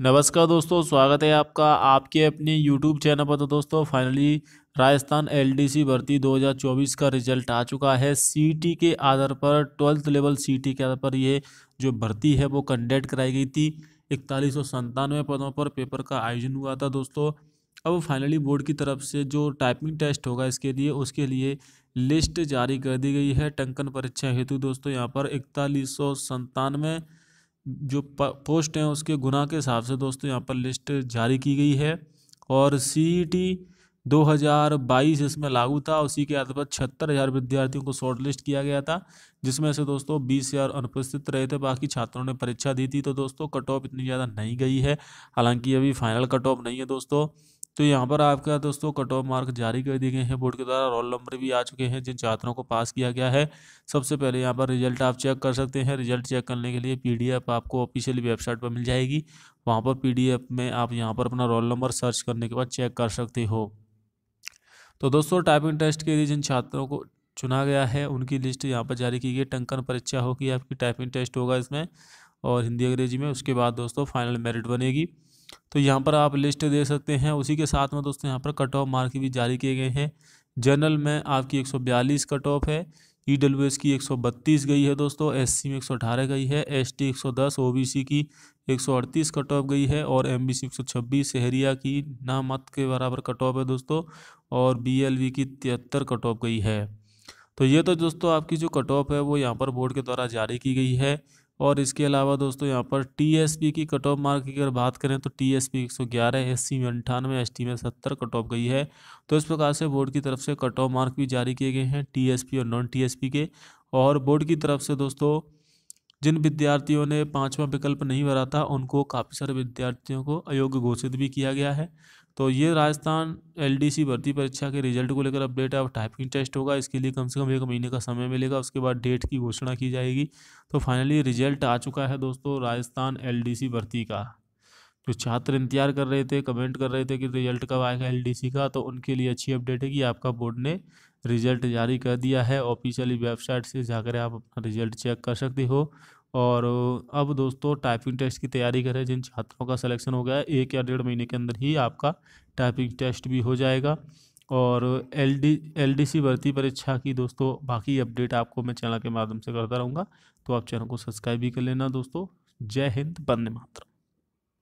नमस्कार दोस्तों स्वागत है आपका आपके अपने यूट्यूब चैनल पर तो दोस्तों फाइनली राजस्थान एलडीसी भर्ती 2024 का रिजल्ट आ चुका है सीटी के आधार पर ट्वेल्थ लेवल सीटी के आधार पर ये जो भर्ती है वो कंडक्ट कराई गई थी इकतालीस सौ संतानवे पदों पर पेपर का आयोजन हुआ था दोस्तों अब फाइनली बोर्ड की तरफ से जो टाइपिंग टेस्ट होगा इसके लिए उसके लिए लिस्ट जारी कर दी गई है टंकन परीक्षा हेतु दोस्तों यहाँ पर इकतालीस सौ संतानवे जो पोस्ट हैं उसके गुना के हिसाब से दोस्तों यहाँ पर लिस्ट जारी की गई है और e सी 2022 इसमें लागू था उसी के आधार पर छहत्तर हज़ार विद्यार्थियों को शॉर्टलिस्ट किया गया था जिसमें से दोस्तों बीस हज़ार अनुपस्थित रहे थे बाकी छात्रों ने परीक्षा दी थी तो दोस्तों कट ऑफ इतनी ज़्यादा नहीं गई है हालांकि अभी फाइनल कट ऑफ नहीं है दोस्तों तो यहाँ पर आपका दोस्तों कट ऑफ मार्क जारी कर दिए गए हैं बोर्ड के द्वारा रोल नंबर भी आ चुके हैं जिन छात्रों को पास किया गया है सबसे पहले यहाँ पर रिजल्ट आप चेक कर सकते हैं रिजल्ट चेक करने के लिए पीडीएफ आपको ऑफिशियली वेबसाइट पर मिल जाएगी वहाँ पर पीडीएफ में आप यहाँ पर अपना रोल नंबर सर्च करने के बाद चेक कर सकते हो तो दोस्तों टाइपिंग टेस्ट के लिए जिन छात्रों को चुना गया है उनकी लिस्ट यहाँ पर जारी की गई टंकन परीक्षा होगी आपकी टाइपिंग टेस्ट होगा इसमें और हिंदी अंग्रेजी में उसके बाद दोस्तों फाइनल मेरिट बनेगी तो यहाँ पर आप लिस्ट दे सकते हैं उसी के साथ में दोस्तों यहाँ पर कट ऑफ मार्क भी जारी किए गए हैं जनरल में आपकी 142 कट ऑफ है ई डब्ल्यू एस की 132 गई है दोस्तों एस सी में 118 गई है एस टी 110 ओबीसी की 138 कट ऑफ गई है और एम बी सी 126 शहरिया की ना मत के बराबर कट ऑफ है दोस्तों और बी एल वी की तिहत्तर कट ऑफ गई है तो ये तो दोस्तों आपकी जो कट ऑफ है वो यहाँ पर बोर्ड के द्वारा जारी की गई है और इसके अलावा दोस्तों यहाँ पर टीएसपी की कट ऑफ मार्क की अगर बात करें तो टीएसपी 111 सी में अंठानवे टी में सत्तर कट ऑफ गई है तो इस प्रकार से बोर्ड की तरफ से कट ऑफ मार्क भी जारी किए गए हैं टीएसपी और नॉन टीएसपी के और बोर्ड की तरफ से दोस्तों जिन विद्यार्थियों ने पाँचवा विकल्प नहीं भरा था उनको काफ़ी सारे विद्यार्थियों को अयोग्य घोषित भी किया गया है तो ये राजस्थान एलडीसी भर्ती परीक्षा के रिजल्ट को लेकर अपडेट है अब टाइपिंग टेस्ट होगा इसके लिए कम से कम एक महीने का समय मिलेगा उसके बाद डेट की घोषणा की जाएगी तो फाइनली रिजल्ट आ चुका है दोस्तों राजस्थान एलडीसी भर्ती का जो छात्र इंतजार कर रहे थे कमेंट कर रहे थे कि रिजल्ट कब आएगा एलडीसी का तो उनके लिए अच्छी अपडेट है कि आपका बोर्ड ने रिजल्ट जारी कर दिया है ऑफिशियली वेबसाइट से जाकर आप अपना रिजल्ट चेक कर सकते हो और अब दोस्तों टाइपिंग टेस्ट की तैयारी करें जिन छात्रों का सिलेक्शन हो गया है एक या डेढ़ महीने के अंदर ही आपका टाइपिंग टेस्ट भी हो जाएगा और L D L D C भर्ती परीक्षा की दोस्तों बाकी अपडेट आपको मैं चैनल के माध्यम से करता रहूँगा तो आप चैनल को सब्सक्राइब भी कर लेना दोस्तों जय हिंद बंदे मातरम